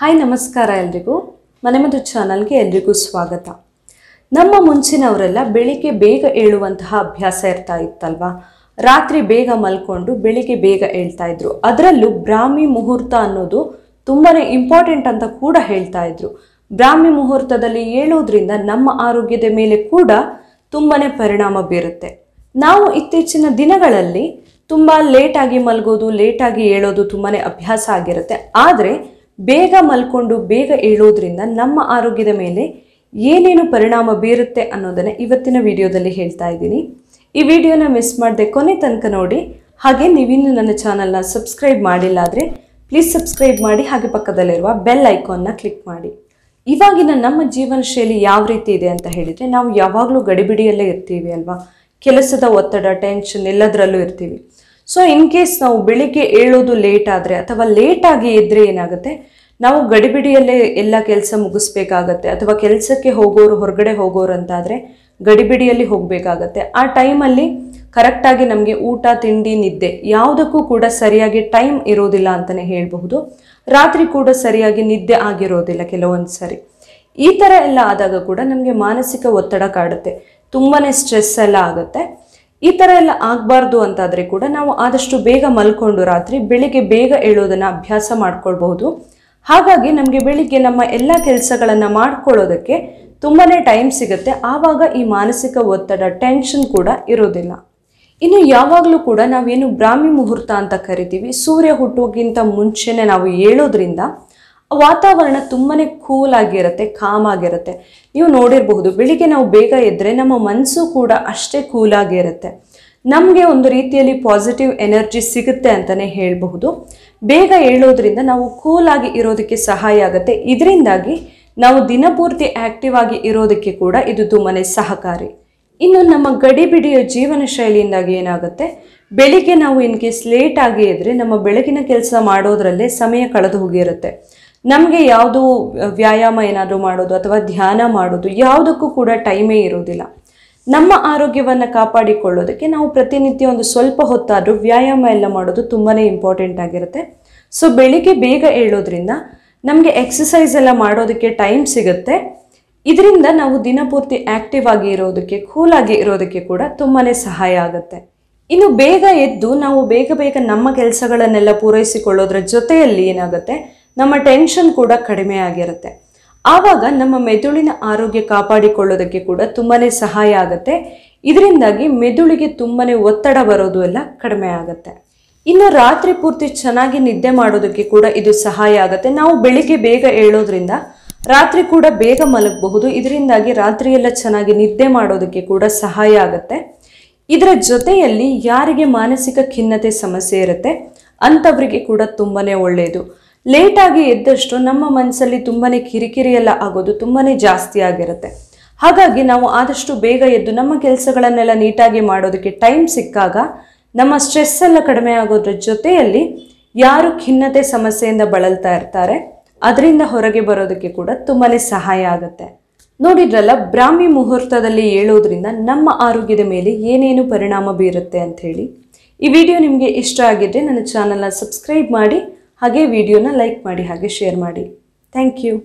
hi ನಮಸ್ಕಾರ ಎಲ್ರಿಗೂ ಮನೆಮದ್ದು ಚಾನಲ್ಗೆ ಎಲ್ರಿಗೂ ಸ್ವಾಗತ ನಮ್ಮ ಮುಂಚಿನವರೆಲ್ಲ ಬೆಳಿಗ್ಗೆ ಬೇಗ ಏಳುವಂತಹ ಅಭ್ಯಾಸ ಇರ್ತಾ ಇತ್ತಲ್ವಾ ರಾತ್ರಿ ಬೇಗ ಮಲ್ಕೊಂಡು ಬೆಳಿಗ್ಗೆ ಬೇಗ ಹೇಳ್ತಾ ಇದ್ರು ಅದರಲ್ಲೂ ಬ್ರಾಹ್ಮಿ ಮುಹೂರ್ತ ಅನ್ನೋದು ತುಂಬಾ ಇಂಪಾರ್ಟೆಂಟ್ ಅಂತ ಕೂಡ ಹೇಳ್ತಾ ಇದ್ರು ಬ್ರಾಹ್ಮಿ ಮುಹೂರ್ತದಲ್ಲಿ ಏಳೋದ್ರಿಂದ ನಮ್ಮ ಆರೋಗ್ಯದ ಮೇಲೆ ಕೂಡ ತುಂಬಾ ಪರಿಣಾಮ ಬೀರುತ್ತೆ ನಾವು ಇತ್ತೀಚಿನ ದಿನಗಳಲ್ಲಿ ತುಂಬ ಲೇಟಾಗಿ ಮಲಗೋದು ಲೇಟಾಗಿ ಏಳೋದು ತುಂಬಾ ಅಭ್ಯಾಸ ಆಗಿರುತ್ತೆ ಆದರೆ ಬೇಗ ಮಲ್ಕೊಂಡು ಬೇಗ ಏಳೋದ್ರಿಂದ ನಮ್ಮ ಆರೋಗ್ಯದ ಮೇಲೆ ಏನೇನು ಪರಿಣಾಮ ಬೀರುತ್ತೆ ಅನ್ನೋದನ್ನು ಇವತ್ತಿನ ವಿಡಿಯೋದಲ್ಲಿ ಹೇಳ್ತಾ ಇದ್ದೀನಿ ಈ ವಿಡಿಯೋನ ಮಿಸ್ ಮಾಡದೆ ಕೊನೆ ತನಕ ನೋಡಿ ಹಾಗೆ ನೀವಿನ್ನೂ ನನ್ನ ಚಾನಲ್ನ ಸಬ್ಸ್ಕ್ರೈಬ್ ಮಾಡಿಲ್ಲ ಆದರೆ ಪ್ಲೀಸ್ ಸಬ್ಸ್ಕ್ರೈಬ್ ಮಾಡಿ ಹಾಗೆ ಪಕ್ಕದಲ್ಲಿರುವ ಬೆಲ್ ಐಕಾನ್ನ ಕ್ಲಿಕ್ ಮಾಡಿ ಇವಾಗಿನ ನಮ್ಮ ಜೀವನ ಶೈಲಿ ಯಾವ ರೀತಿ ಇದೆ ಅಂತ ಹೇಳಿದರೆ ನಾವು ಯಾವಾಗಲೂ ಗಡಿಬಿಡಿಯಲ್ಲೇ ಇರ್ತೀವಿ ಅಲ್ವಾ ಕೆಲಸದ ಒತ್ತಡ ಟೆನ್ಷನ್ ಎಲ್ಲದರಲ್ಲೂ ಇರ್ತೀವಿ ಸೊ ಇನ್ ಕೇಸ್ ನಾವು ಬೆಳಿಗ್ಗೆ ಏಳೋದು ಲೇಟ್ ಆದರೆ ಅಥವಾ ಲೇಟಾಗಿ ಇದ್ದರೆ ಏನಾಗುತ್ತೆ ನಾವು ಗಡಿಬಿಡಿಯಲ್ಲೇ ಎಲ್ಲ ಕೆಲಸ ಮುಗಿಸ್ಬೇಕಾಗತ್ತೆ ಅಥವಾ ಕೆಲಸಕ್ಕೆ ಹೋಗೋರು ಹೊರಗಡೆ ಹೋಗೋರು ಅಂತಾದರೆ ಗಡಿಬಿಡಿಯಲ್ಲಿ ಹೋಗಬೇಕಾಗತ್ತೆ ಆ ಟೈಮಲ್ಲಿ ಕರೆಕ್ಟಾಗಿ ನಮಗೆ ಊಟ ತಿಂಡಿ ನಿದ್ದೆ ಯಾವುದಕ್ಕೂ ಕೂಡ ಸರಿಯಾಗಿ ಟೈಮ್ ಇರೋದಿಲ್ಲ ಅಂತಲೇ ಹೇಳಬಹುದು ರಾತ್ರಿ ಕೂಡ ಸರಿಯಾಗಿ ನಿದ್ದೆ ಆಗಿರೋದಿಲ್ಲ ಕೆಲವೊಂದು ಸರಿ ಈ ಥರ ಎಲ್ಲ ಆದಾಗ ಕೂಡ ನಮಗೆ ಮಾನಸಿಕ ಒತ್ತಡ ಕಾಡುತ್ತೆ ತುಂಬಾ ಸ್ಟ್ರೆಸ್ ಎಲ್ಲ ಆಗುತ್ತೆ ಈ ಥರ ಎಲ್ಲ ಆಗಬಾರ್ದು ಅಂತಾದರೆ ಕೂಡ ನಾವು ಆದಷ್ಟು ಬೇಗ ಮಲ್ಕೊಂಡು ರಾತ್ರಿ ಬೆಳಿಗ್ಗೆ ಬೇಗ ಏಳೋದನ್ನು ಅಭ್ಯಾಸ ಮಾಡ್ಕೊಳ್ಬಹುದು ಹಾಗಾಗಿ ನಮಗೆ ಬೆಳಿಗ್ಗೆ ನಮ್ಮ ಎಲ್ಲ ಕೆಲಸಗಳನ್ನು ಮಾಡ್ಕೊಳ್ಳೋದಕ್ಕೆ ತುಂಬಾ ಟೈಮ್ ಸಿಗುತ್ತೆ ಆವಾಗ ಈ ಮಾನಸಿಕ ಒತ್ತಡ ಟೆನ್ಷನ್ ಕೂಡ ಇರೋದಿಲ್ಲ ಇನ್ನು ಯಾವಾಗಲೂ ಕೂಡ ನಾವೇನು ಬ್ರಾಹ್ಮಿ ಮುಹೂರ್ತ ಅಂತ ಕರಿತೀವಿ ಸೂರ್ಯ ಹುಟ್ಟೋಗಿಂತ ಮುಂಚೆನೆ ನಾವು ಏಳೋದ್ರಿಂದ ವಾತಾವರಣ ತುಂಬನೇ ಕೂಲ್ ಆಗಿರುತ್ತೆ ಕಾಮ್ ಆಗಿರುತ್ತೆ ನೀವು ನೋಡಿರಬಹುದು ಬೆಳಿಗ್ಗೆ ನಾವು ಬೇಗ ಎದ್ರೆ ನಮ್ಮ ಮನಸ್ಸು ಕೂಡ ಅಷ್ಟೇ ಕೂಲ್ ಆಗಿರುತ್ತೆ ನಮಗೆ ಒಂದು ರೀತಿಯಲ್ಲಿ ಪಾಸಿಟಿವ್ ಎನರ್ಜಿ ಸಿಗುತ್ತೆ ಅಂತಲೇ ಹೇಳಬಹುದು ಬೇಗ ಹೇಳೋದ್ರಿಂದ ನಾವು ಕೂಲಾಗಿ ಇರೋದಕ್ಕೆ ಸಹಾಯ ಆಗುತ್ತೆ ಇದರಿಂದಾಗಿ ನಾವು ದಿನಪೂರ್ತಿ ಆ್ಯಕ್ಟಿವ್ ಆಗಿ ಇರೋದಕ್ಕೆ ಕೂಡ ಇದು ತುಂಬಾ ಸಹಕಾರಿ ಇನ್ನು ನಮ್ಮ ಗಡಿಬಿಡಿಯ ಜೀವನ ಶೈಲಿಯಿಂದಾಗಿ ಏನಾಗುತ್ತೆ ಬೆಳಿಗ್ಗೆ ನಾವು ಇನ್ ಕೇಸ್ ಲೇಟ್ ಆಗಿ ಇದ್ದರೆ ನಮ್ಮ ಬೆಳಗಿನ ಕೆಲಸ ಮಾಡೋದ್ರಲ್ಲೇ ಸಮಯ ಕಳೆದು ಹೋಗಿರುತ್ತೆ ನಮಗೆ ಯಾವುದು ವ್ಯಾಯಾಮ ಏನಾದರೂ ಮಾಡೋದು ಅಥವಾ ಧ್ಯಾನ ಮಾಡೋದು ಯಾವುದಕ್ಕೂ ಕೂಡ ಟೈಮೇ ಇರೋದಿಲ್ಲ ನಮ್ಮ ಆರೋಗ್ಯವನ್ನು ಕಾಪಾಡಿಕೊಳ್ಳೋದಕ್ಕೆ ನಾವು ಪ್ರತಿನಿತ್ಯ ಒಂದು ಸ್ವಲ್ಪ ಹೊತ್ತಾದರೂ ವ್ಯಾಯಾಮ ಎಲ್ಲ ಮಾಡೋದು ತುಂಬಾ ಇಂಪಾರ್ಟೆಂಟ್ ಆಗಿರುತ್ತೆ ಸೊ ಬೆಳಿಗ್ಗೆ ಬೇಗ ಹೇಳೋದ್ರಿಂದ ನಮಗೆ ಎಕ್ಸಸೈಸ್ ಎಲ್ಲ ಮಾಡೋದಕ್ಕೆ ಟೈಮ್ ಸಿಗುತ್ತೆ ಇದರಿಂದ ನಾವು ದಿನಪೂರ್ತಿ ಆ್ಯಕ್ಟಿವ್ ಆಗಿ ಇರೋದಕ್ಕೆ ಕೂಲಾಗಿ ಇರೋದಕ್ಕೆ ಕೂಡ ತುಂಬಾ ಸಹಾಯ ಆಗುತ್ತೆ ಇನ್ನು ಬೇಗ ಎದ್ದು ನಾವು ಬೇಗ ಬೇಗ ನಮ್ಮ ಕೆಲಸಗಳನ್ನೆಲ್ಲ ಪೂರೈಸಿಕೊಳ್ಳೋದ್ರ ಜೊತೆಯಲ್ಲಿ ಏನಾಗುತ್ತೆ ನಮ್ಮ ಟೆನ್ಷನ್ ಕೂಡ ಕಡಿಮೆ ಆಗಿರುತ್ತೆ ಆವಾಗ ನಮ್ಮ ಮೆದುಳಿನ ಆರೋಗ್ಯ ಕಾಪಾಡಿಕೊಳ್ಳೋದಕ್ಕೆ ಕೂಡ ತುಂಬಾ ಸಹಾಯ ಆಗುತ್ತೆ ಇದರಿಂದಾಗಿ ಮೆದುಳಿಗೆ ತುಂಬಾ ಒತ್ತಡ ಬರೋದು ಎಲ್ಲ ಕಡಿಮೆ ಆಗುತ್ತೆ ಇನ್ನು ರಾತ್ರಿ ಪೂರ್ತಿ ಚೆನ್ನಾಗಿ ನಿದ್ದೆ ಮಾಡೋದಕ್ಕೆ ಕೂಡ ಇದು ಸಹಾಯ ಆಗುತ್ತೆ ನಾವು ಬೆಳಿಗ್ಗೆ ಬೇಗ ಏಳೋದ್ರಿಂದ ರಾತ್ರಿ ಕೂಡ ಬೇಗ ಮಲಗಬಹುದು ಇದರಿಂದಾಗಿ ರಾತ್ರಿಯೆಲ್ಲ ಚೆನ್ನಾಗಿ ನಿದ್ದೆ ಮಾಡೋದಕ್ಕೆ ಕೂಡ ಸಹಾಯ ಆಗುತ್ತೆ ಇದರ ಜೊತೆಯಲ್ಲಿ ಯಾರಿಗೆ ಮಾನಸಿಕ ಖಿನ್ನತೆ ಸಮಸ್ಯೆ ಇರುತ್ತೆ ಅಂಥವರಿಗೆ ಕೂಡ ತುಂಬಾ ಒಳ್ಳೆಯದು ಲೇಟಾಗಿ ಎದ್ದಷ್ಟು ನಮ್ಮ ಮನಸ್ಸಲ್ಲಿ ತುಂಬನೇ ಕಿರಿಕಿರಿ ಎಲ್ಲ ಆಗೋದು ತುಂಬಾ ಜಾಸ್ತಿ ಆಗಿರುತ್ತೆ ಹಾಗಾಗಿ ನಾವು ಆದಷ್ಟು ಬೇಗ ಎದ್ದು ನಮ್ಮ ಕೆಲಸಗಳನ್ನೆಲ್ಲ ನೀಟಾಗಿ ಮಾಡೋದಕ್ಕೆ ಟೈಮ್ ಸಿಕ್ಕಾಗ ನಮ್ಮ ಸ್ಟ್ರೆಸ್ ಎಲ್ಲ ಕಡಿಮೆ ಆಗೋದ್ರ ಜೊತೆಯಲ್ಲಿ ಯಾರು ಖಿನ್ನತೆ ಸಮಸ್ಯೆಯಿಂದ ಬಳಲ್ತಾ ಇರ್ತಾರೆ ಅದರಿಂದ ಹೊರಗೆ ಬರೋದಕ್ಕೆ ಕೂಡ ತುಂಬಾ ಸಹಾಯ ಆಗುತ್ತೆ ನೋಡಿದ್ರಲ್ಲ ಬ್ರಾಹ್ಮಿ ಮುಹೂರ್ತದಲ್ಲಿ ಹೇಳೋದ್ರಿಂದ ನಮ್ಮ ಆರೋಗ್ಯದ ಮೇಲೆ ಏನೇನು ಪರಿಣಾಮ ಬೀರುತ್ತೆ ಅಂಥೇಳಿ ಈ ವಿಡಿಯೋ ನಿಮಗೆ ಇಷ್ಟ ಆಗಿದ್ದರೆ ನನ್ನ ಚಾನಲ್ನ ಸಬ್ಸ್ಕ್ರೈಬ್ ಮಾಡಿ ಹಾಗೆ ವಿಡಿಯೋನ ಲೈಕ್ ಮಾಡಿ ಹಾಗೆ ಶೇರ್ ಮಾಡಿ ಥ್ಯಾಂಕ್ ಯು